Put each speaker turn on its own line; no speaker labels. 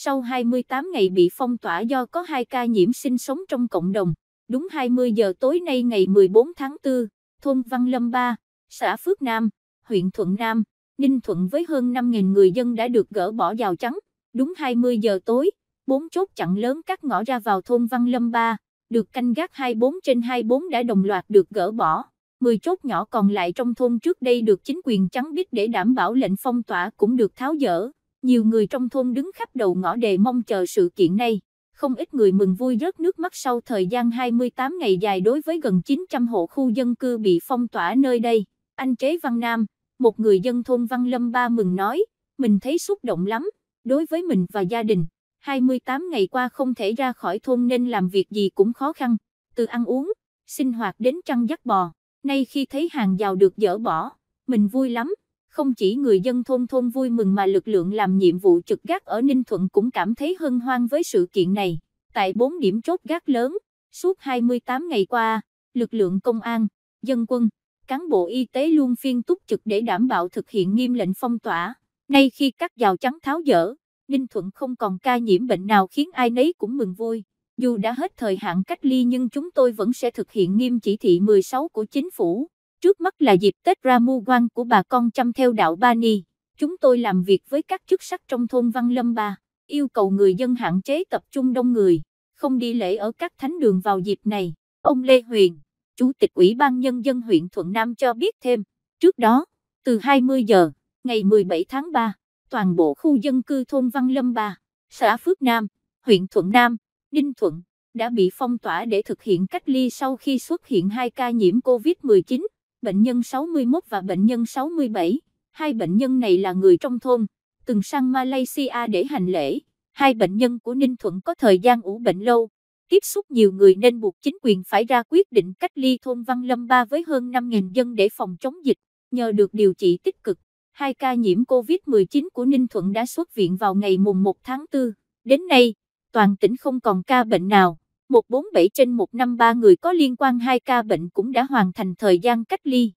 Sau 28 ngày bị phong tỏa do có 2 ca nhiễm sinh sống trong cộng đồng, đúng 20 giờ tối nay ngày 14 tháng 4, thôn Văn Lâm 3, xã Phước Nam, huyện Thuận Nam, Ninh Thuận với hơn 5.000 người dân đã được gỡ bỏ rào trắng. Đúng 20 giờ tối, bốn chốt chặn lớn các ngõ ra vào thôn Văn Lâm 3, được canh gác 24 trên 24 đã đồng loạt được gỡ bỏ. 10 chốt nhỏ còn lại trong thôn trước đây được chính quyền trắng biết để đảm bảo lệnh phong tỏa cũng được tháo dỡ. Nhiều người trong thôn đứng khắp đầu ngõ đề mong chờ sự kiện này, không ít người mừng vui rớt nước mắt sau thời gian 28 ngày dài đối với gần 900 hộ khu dân cư bị phong tỏa nơi đây. Anh Chế Văn Nam, một người dân thôn Văn Lâm Ba mừng nói, mình thấy xúc động lắm, đối với mình và gia đình, 28 ngày qua không thể ra khỏi thôn nên làm việc gì cũng khó khăn, từ ăn uống, sinh hoạt đến chăn dắt bò, nay khi thấy hàng rào được dỡ bỏ, mình vui lắm. Không chỉ người dân thôn thôn vui mừng mà lực lượng làm nhiệm vụ trực gác ở Ninh Thuận cũng cảm thấy hân hoan với sự kiện này. Tại 4 điểm chốt gác lớn, suốt 28 ngày qua, lực lượng công an, dân quân, cán bộ y tế luôn phiên túc trực để đảm bảo thực hiện nghiêm lệnh phong tỏa. Nay khi các rào chắn tháo dỡ, Ninh Thuận không còn ca nhiễm bệnh nào khiến ai nấy cũng mừng vui. Dù đã hết thời hạn cách ly nhưng chúng tôi vẫn sẽ thực hiện nghiêm chỉ thị 16 của chính phủ. Trước mắt là dịp Tết Ramuwan của bà con chăm theo đạo Bani. Chúng tôi làm việc với các chức sắc trong thôn Văn Lâm Ba, yêu cầu người dân hạn chế tập trung đông người, không đi lễ ở các thánh đường vào dịp này. Ông Lê Huyền, Chủ tịch Ủy ban Nhân dân huyện Thuận Nam cho biết thêm, trước đó, từ 20 giờ, ngày 17 tháng 3, toàn bộ khu dân cư thôn Văn Lâm Ba, xã Phước Nam, huyện Thuận Nam, Ninh Thuận, đã bị phong tỏa để thực hiện cách ly sau khi xuất hiện hai ca nhiễm COVID-19 bệnh nhân 61 và bệnh nhân 67, hai bệnh nhân này là người trong thôn, từng sang Malaysia để hành lễ, hai bệnh nhân của Ninh Thuận có thời gian ủ bệnh lâu, tiếp xúc nhiều người nên buộc chính quyền phải ra quyết định cách ly thôn Văn Lâm Ba với hơn 5.000 dân để phòng chống dịch, nhờ được điều trị tích cực. Hai ca nhiễm COVID-19 của Ninh Thuận đã xuất viện vào ngày mùng 1 tháng 4. Đến nay, toàn tỉnh không còn ca bệnh nào. 147 trên 153 người có liên quan 2 ca bệnh cũng đã hoàn thành thời gian cách ly.